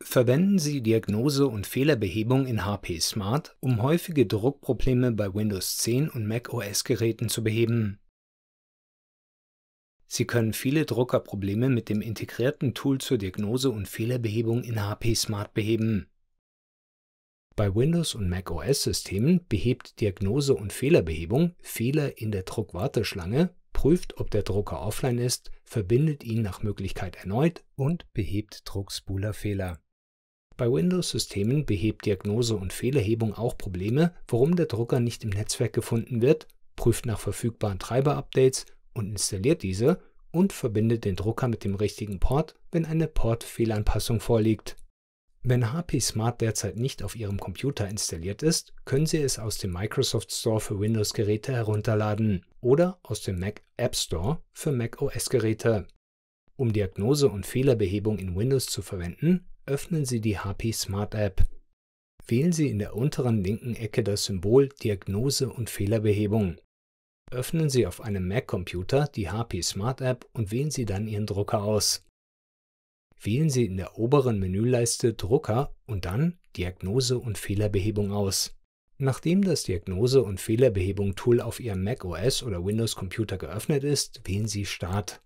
verwenden Sie Diagnose und Fehlerbehebung in HP Smart, um häufige Druckprobleme bei Windows 10 und macOS-Geräten zu beheben. Sie können viele Druckerprobleme mit dem integrierten Tool zur Diagnose und Fehlerbehebung in HP Smart beheben. Bei Windows- und macOS-Systemen behebt Diagnose und Fehlerbehebung Fehler in der Druckwarteschlange, prüft, ob der Drucker offline ist, verbindet ihn nach Möglichkeit erneut und behebt Druckspulerfehler. fehler bei Windows-Systemen behebt Diagnose und Fehlerhebung auch Probleme, warum der Drucker nicht im Netzwerk gefunden wird, prüft nach verfügbaren Treiber-Updates und installiert diese und verbindet den Drucker mit dem richtigen Port, wenn eine Port-Fehlanpassung vorliegt. Wenn HP Smart derzeit nicht auf Ihrem Computer installiert ist, können Sie es aus dem Microsoft Store für Windows-Geräte herunterladen oder aus dem Mac App Store für Mac OS-Geräte. Um Diagnose und Fehlerbehebung in Windows zu verwenden, öffnen Sie die HP Smart App. Wählen Sie in der unteren linken Ecke das Symbol Diagnose und Fehlerbehebung. Öffnen Sie auf einem Mac-Computer die HP Smart App und wählen Sie dann Ihren Drucker aus. Wählen Sie in der oberen Menüleiste Drucker und dann Diagnose und Fehlerbehebung aus. Nachdem das Diagnose- und Fehlerbehebung-Tool auf Ihrem Mac OS oder Windows-Computer geöffnet ist, wählen Sie Start.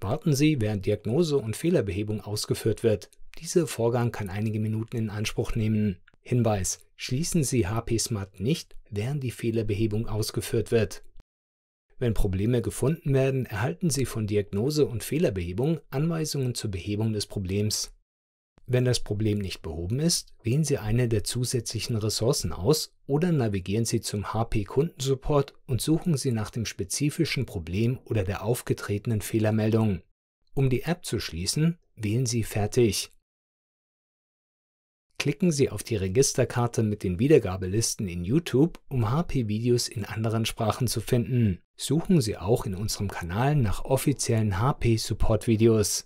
Warten Sie, während Diagnose und Fehlerbehebung ausgeführt wird. Dieser Vorgang kann einige Minuten in Anspruch nehmen. Hinweis: Schließen Sie HP Smart nicht, während die Fehlerbehebung ausgeführt wird. Wenn Probleme gefunden werden, erhalten Sie von Diagnose und Fehlerbehebung Anweisungen zur Behebung des Problems. Wenn das Problem nicht behoben ist, wählen Sie eine der zusätzlichen Ressourcen aus oder navigieren Sie zum HP Kundensupport und suchen Sie nach dem spezifischen Problem oder der aufgetretenen Fehlermeldung. Um die App zu schließen, wählen Sie Fertig klicken Sie auf die Registerkarte mit den Wiedergabelisten in YouTube, um HP-Videos in anderen Sprachen zu finden. Suchen Sie auch in unserem Kanal nach offiziellen HP-Support-Videos